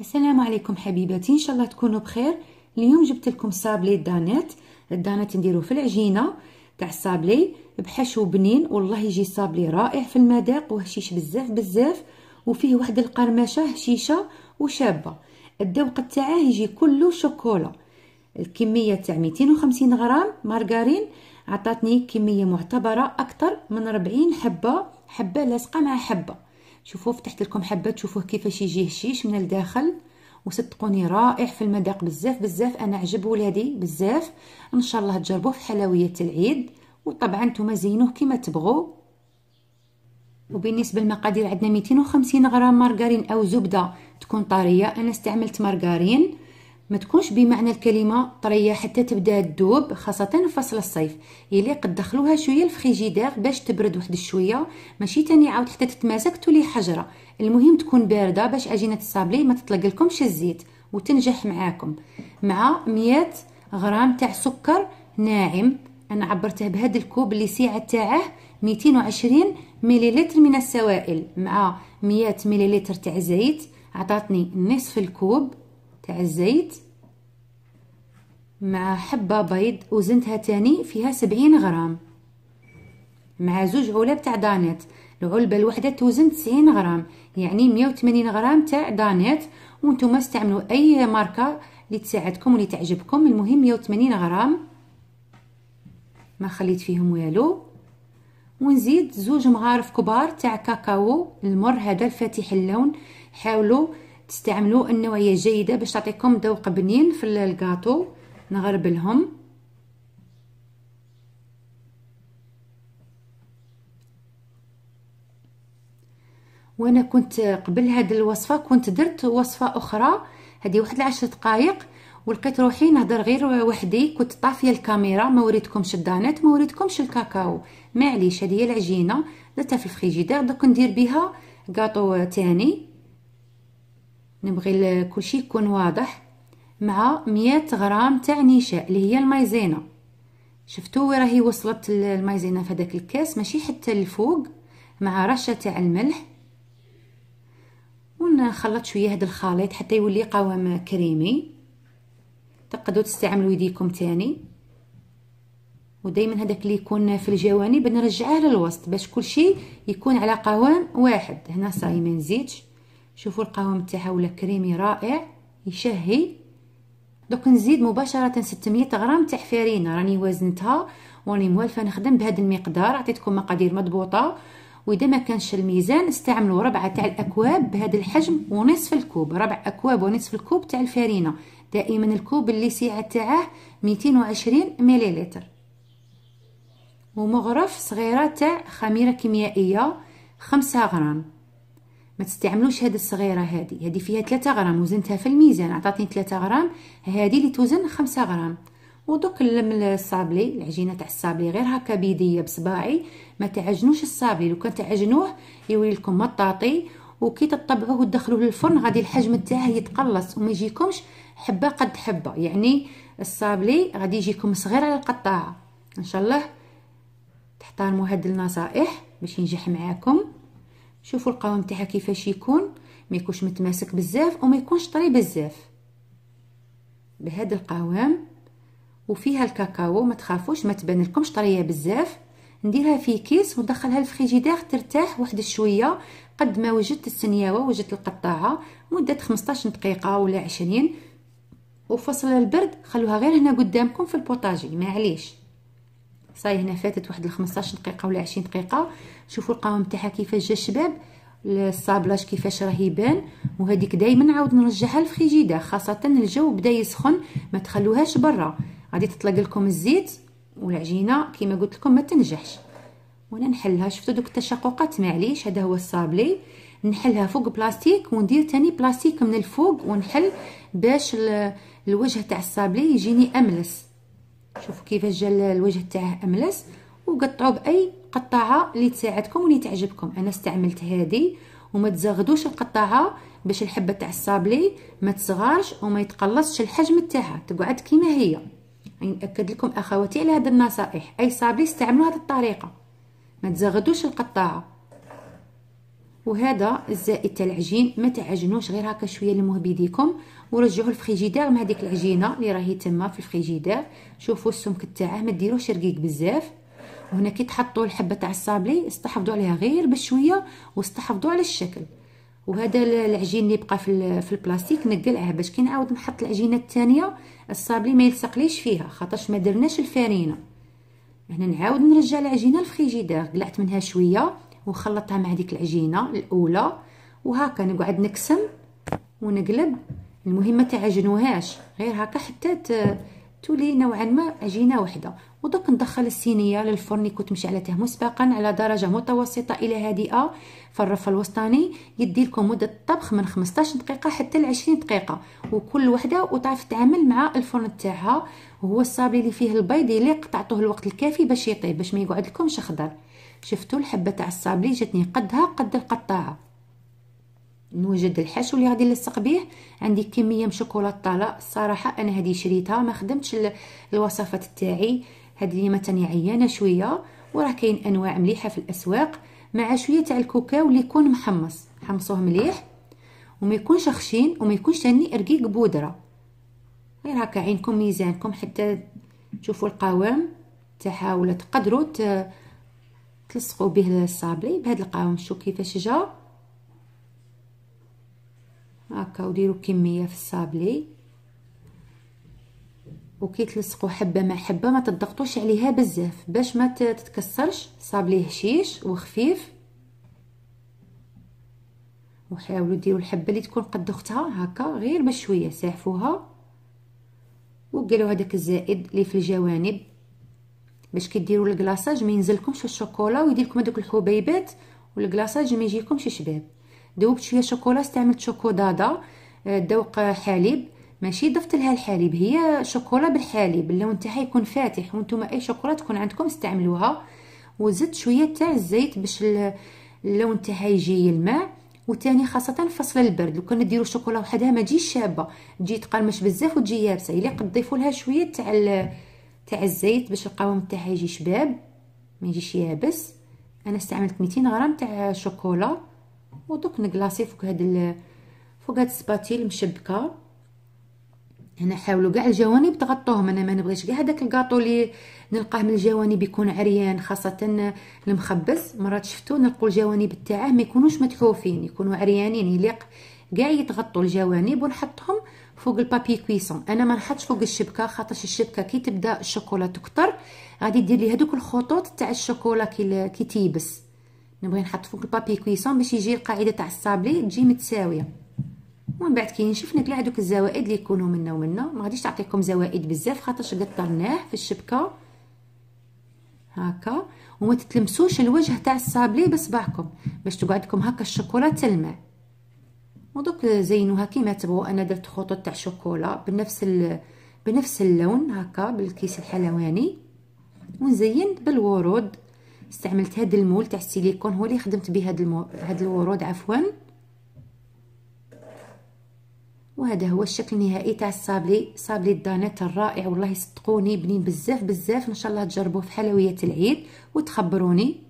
السلام عليكم حبيباتي ان شاء الله تكونوا بخير اليوم جبت لكم صابلي دانات الدانات نديرو في العجينه تاع الصابلي بحشو بنين والله يجي صابلي رائع في المذاق وهشيش بزاف بزاف وفيه واحد القرمشه هشيشه وشابه الذوق تاعه يجي كله شوكولا الكميه تاع 250 غرام مارغرين عطاتني كميه معتبره اكثر من 40 حبه حبه لاصقه مع حبه شوفوه فتحت لكم حبه تشوفوه كيفاش يجي هشيش من الداخل وصدقوني رائع في المذاق بزاف بزاف انا عجب ولادي بزاف ان شاء الله تجربوه في حلويات العيد وطبعا نتوما زينوه كما تبغوا وبالنسبه للمقادير عندنا 250 غرام مارغرين او زبده تكون طريه انا استعملت مارغرين ما تكونش بمعنى الكلمه طريه حتى تبدا تذوب خاصه في فصل الصيف يليق تدخلوها شويه الفريجيدير باش تبرد واحد الشويه ماشي تاني عاود حتى تتمازك تولي حجره المهم تكون بارده باش عجينه الصابلي ما تطلق لكمش الزيت وتنجح معاكم مع 100 غرام تاع سكر ناعم انا عبرته بهذا الكوب اللي سعه تاعه 220 مليلتر من السوائل مع 100 مليلتر تاع زيت عطاتني نصف الكوب تاع الزيت مع حبة بيض وزنتها تاني فيها سبعين غرام مع زوج علب تاع دانيت العلبة الوحدة توزن تسعين غرام يعني مية وثمانين غرام تاع دانيت وانتم استعملوا اي ماركة اللي تساعدكم واللي تعجبكم المهم مية وثمانين غرام ما خليت فيهم والو ونزيد زوج مغارف كبار تاع كاكاو المر هذا الفاتح اللون حاولوا تستعملوا النوعيه جيده باش تعطيكم ذوق بنين في الكاطو نغربلهم وانا كنت قبل هاد الوصفه كنت درت وصفه اخرى هذه واحد العشر دقائق ولقيت روحي نهضر غير وحدي كنت طافيه الكاميرا ما وريتكمش الدانات ما وريتكمش الكاكاو معليش هذه هي العجينه درتها في الفريجيدير دوك ندير بها كاطو تاني نبغي كلشي يكون واضح مع 100 غرام تاع نشاء اللي هي المايزينا شفتوا وين راهي وصلت المايزينا في هذاك الكاس ماشي حتى الفوق مع رشه تاع الملح ونخلط شويه هذا الخليط حتى يولي قوام كريمي تقدروا تستعملوا يديكم تاني ودائما هذاك اللي يكون في الجوانب نرجعه للوسط باش كل شيء يكون على قوام واحد هنا صاي ما نزيدش شوفوا القوام تاعها ولا كريمي رائع يشهي دوك نزيد مباشره 600 غرام تاع فرينه راني وزنتها وراني موالفه نخدم بهذا المقدار عطيتكم مقادير مضبوطه واذا ما كانش الميزان استعملوا ربعه تاع الاكواب بهذا الحجم ونصف الكوب ربع اكواب ونصف الكوب تاع الفرينه دائما الكوب اللي سعه تاعه 220 مليلتر ومغرف صغيره تاع خميره كيميائيه خمسة غرام ما تستعملوش هاد الصغيره هادي هادي فيها 3 غرام وزنتها في الميزان عطاتني 3 غرام هادي اللي توزن 5 غرام ودوك اللم الصابلي العجينه تاع الصابلي غير هكا بيديه بصباعي ما تعجنوش الصابلي لو كان تعجنوه يولي لكم مطاطي وكي تطبعوه وتدخلوه للفرن غادي الحجم تاعه يتقلص وما يجيكمش حبه قد حبه يعني الصابلي غادي يجيكم صغير على القطاعه ان شاء الله تحترموا هاد النصائح باش ينجح معاكم شوفوا القوام تاعها كيفاش يكون ما يكونش متماسك بزاف وما يكونش طري بزاف بهذا القوام وفيها الكاكاو ما تخافوش ما تبان لكمش طريه بزاف نديرها في كيس وندخلها للفريجيدير ترتاح واحد شويه قد ما وجدت السنياوه وجدت القطاعه مده 15 دقيقه ولا 20 وفصل البرد خلوها غير هنا قدامكم في البوطاجي معليش صاي هنا فاتت واحد 15 دقيقه ولا 20 دقيقه شوفوا القوام تاعها كيفاش جا شباب الصابلاج كيفاش راه يبان وهذيك دائما عاود نرجعها للفريجيدير خاصه الجو بدا يسخن ما تخلوهاش برا غادي تطلق لكم الزيت والعجينه كيما قلت لكم ما تنجحش وانا نحلها شفتوا دوك التشققات معليش هذا هو الصابلي نحلها فوق بلاستيك وندير تاني بلاستيك من الفوق ونحل باش الوجه تاع الصابلي يجيني املس شوفوا كيفاش جا الوجه تاعه املس وقطعوا باي قطاعه اللي تساعدكم واللي تعجبكم انا استعملت هذه وما تزغدوش القطاعه باش الحبه تاع الصابلي ما تصغرش وما يتقلصش الحجم تاعها تقعد كيما هي يعني ناكد لكم اخواتي على هذه النصائح اي صابلي استعملوا هذه الطريقه ما تزغدوش القطاعه وهذا الزائد تاع العجين ما تعجنوش غير هكا شويه لموه بيديكم ورجعوه للفريجيدير مع هذيك العجينه اللي راهي تما في الفريجيدير شوفوا السمك تاعه ما ديروش رقيق بزاف وهنا كي تحطوا الحبه تاع الصابلي استحفظوا عليها غير بشويه واستحفظوا على الشكل وهذا العجين اللي بقى في في البلاستيك نقلعه باش كي نعاود نحط العجينه الثانيه الصابلي ما يلصقليش فيها خاطرش ما درناش الفارينه هنا نعاود نرجع العجينه للفريجيدير قلعت منها شويه ونخلطها مع هذيك العجينه الاولى وهكا نقعد نكسم ونقلب المهم ما تعجنوهاش غير هكا حتى تولي نوعا ما عجينه وحده ودوك ندخل الصينيه للفرن كنت مشعلته مسبقا على درجه متوسطه الى هادئه في الرف الوسطاني يدي لكم مده الطبخ من 15 دقيقه حتى ل 20 دقيقه وكل وحده وتعرف تعمل مع الفرن تاعها هو الصابلي اللي فيه البيض اللي قطعتوه الوقت الكافي باش يطيب باش ما يقعد لكمش خضر شفتوا الحبه تاع الصابلي جاتني قدها قد القطاعه نوجد الحشو اللي غادي نلصق به عندي كميه من شوكولاطه الصراحه انا هذه شريتها ما خدمتش الوصفات تاعي هذه مثلا عيانه شويه وراه كاين انواع مليحه في الاسواق مع شويه تاع الكوكاو اللي يكون محمص حمصوه مليح وما يكونش خشين وما يكونش تاني رقيق بودره غير هكا عينكم ميزانكم حتى تشوفوا القوام تاعها ولا تقدروا تلصقوا به الصابلي بهاد القاوم شو كيفاش جا هاكا وديروا كميه في الصابلي وكي تلصقوا حبه مع حبه ما تضغطوش عليها بزاف باش ما تتكسرش صابلي هشيش وخفيف وحاولوا ديروا الحبه اللي تكون قد اختها هكا غير بشويه ساحفوها وقالوا هذاك الزائد اللي في الجوانب باش كديروا الكلاصاج ما ينزلكمش الشوكولا ويدير لكم هذوك الحبيبات والكلاصاج ما يجيكمش شباب ذوبت شويه شوكولا استعملت شوكودادا ذوق آه، حليب ماشي ضفت لها الحليب هي شوكولا بالحليب اللون تاعها يكون فاتح وانتم اي شوكولا تكون عندكم استعملوها وزدت شويه تاع الزيت باش اللون تاعها يجي يلمع وثاني خاصه فصل البرد لو كان ديروا شوكولا وحدها ما تجيش شابه تجي تقرمش بزاف وتجي يابسه الا قد ضيفوا لها شويه تاع تاع الزيت باش القوام تاعها يجي شباب ما يجيش يابس انا استعملت 200 غرام تاع شوكولا ودوك نكلاصي فوق هاد فوق هاد السباتيل مشبكه هنا حاولوا كاع الجوانب تغطوهم انا ما نبغيش كاع هذاك الكاطو اللي نلقاه من الجوانب يكون عريان خاصه المخبز مرات شفتو نلقوا الجوانب تاعه ما يكونوش متحوفين يكونوا عريانين يليق كاع يتغطوا الجوانب ونحطهم فوق البابي كويسون انا ما نحطش فوق الشبكه خاطر الشبكه كي تبدا الشوكولا تكتر غادي دير لي هذوك الخطوط تاع الشوكولا كي كي تيبس نبغي نحط فوق البابي كويسون باش يجي القاعده تاع الصابلي تجي متساويه ومن بعد كي نشف نقلع دوك الزوائد اللي يكونوا منا ومنا ما غاديش تعطيكم زوائد بزاف خاطر قطرناه في الشبكه هكا وما تتلمسوش الوجه تاع الصابلي بصباعكم باش تقعدكم هكا الشوكولا تلمع ودوك زينوها كيما تبغوا انا درت خطوط تاع شوكولا بنفس ال... بنفس اللون هكا بالكيس الحلواني ونزينت بالورود استعملت هاد المول تاع السيليكون هو اللي خدمت به هذا المو... هاد الورود عفوا وهذا هو الشكل النهائي تاع الصابلي صابلي الدانات الرائع والله صدقوني بنين بزاف بزاف ان شاء الله تجربوه في حلويات العيد وتخبروني